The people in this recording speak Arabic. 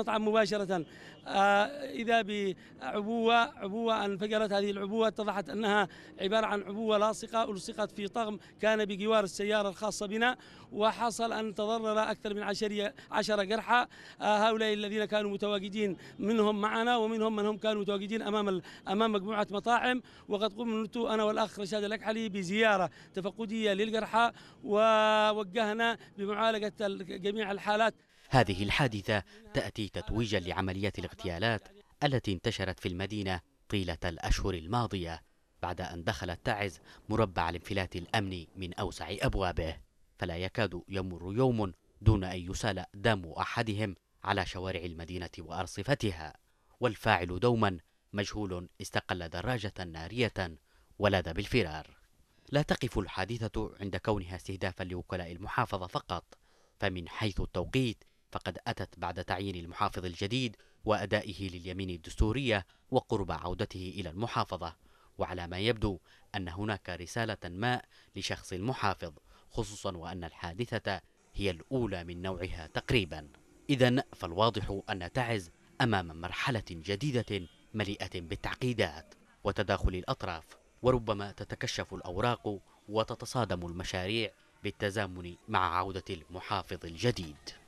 المطعم مباشرة آه، إذا بعبوة عبوة انفجرت هذه العبوة اتضحت أنها عبارة عن عبوة لاصقة ألصقت في طغم كان بجوار السيارة الخاصة بنا وحصل أن تضرر أكثر من عشرية عشرة جرحى آه، هؤلاء الذين كانوا متواجدين منهم معنا ومنهم من هم كانوا متواجدين أمام أمام مجموعة مطاعم وقد قمت أنا والأخ رشاد الأكحلي بزيارة تفقدية للجرحى ووجهنا بمعالجة جميع الحالات هذه الحادثة تأتي تتويجا لعمليات الاغتيالات التي انتشرت في المدينة طيلة الأشهر الماضية بعد أن دخل تعز مربع الانفلات الأمني من أوسع أبوابه فلا يكاد يمر يوم دون أن يسال دم أحدهم على شوارع المدينة وأرصفتها والفاعل دوما مجهول استقل دراجة نارية ولد بالفرار لا تقف الحادثة عند كونها استهدافا لوكلاء المحافظة فقط فمن حيث التوقيت فقد أتت بعد تعيين المحافظ الجديد وأدائه لليمين الدستورية وقرب عودته إلى المحافظة وعلى ما يبدو أن هناك رسالة ما لشخص المحافظ خصوصا وأن الحادثة هي الأولى من نوعها تقريبا إذا فالواضح أن تعز أمام مرحلة جديدة مليئة بالتعقيدات وتداخل الأطراف وربما تتكشف الأوراق وتتصادم المشاريع بالتزامن مع عودة المحافظ الجديد